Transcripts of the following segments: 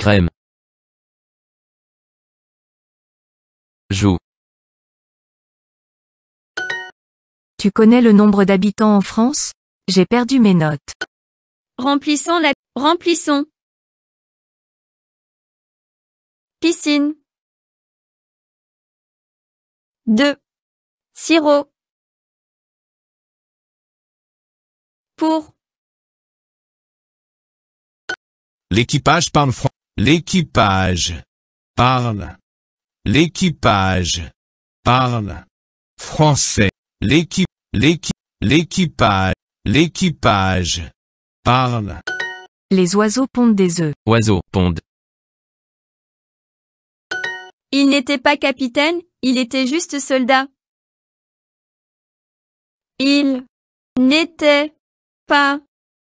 crème joue Tu connais le nombre d'habitants en France J'ai perdu mes notes. Remplissons la... Remplissons. Piscine. 2. Sirop. Pour. L'équipage parle français. L'équipage. Parle. L'équipage. Parle. Français. L'équipe. L'équipage. L'équipage. Parle. Les oiseaux pondent des œufs. Oiseaux pondent. Il n'était pas capitaine, il était juste soldat. Il n'était pas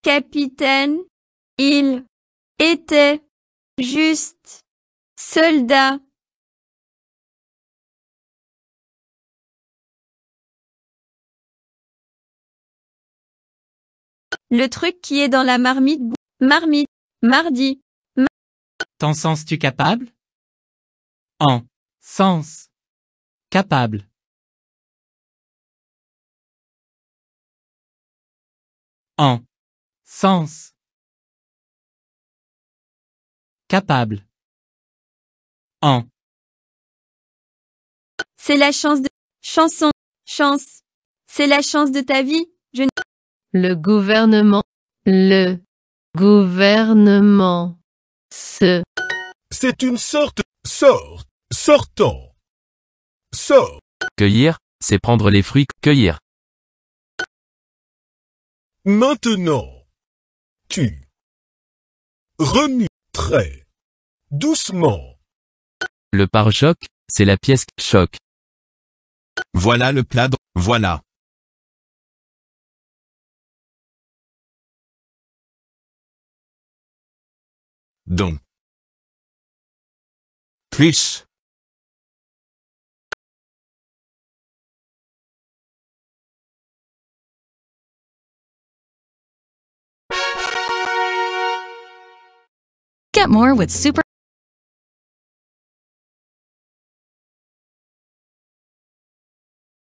capitaine, il était Juste soldat. Le truc qui est dans la marmite. Marmite. Mardi. T'en sens-tu capable En sens capable. En sens Capable. En. C'est la chance de... Chanson. Chance. C'est la chance de ta vie. Je... Le gouvernement. Le gouvernement. Ce. C'est une sorte. Sort. Sortant. Sort. Cueillir, c'est prendre les fruits. Cueillir. Maintenant. Tu. Remue. Très doucement. Le pare-choc, c'est la pièce choc. Voilà le plat, voilà. Donc. Plus. Get more with Super.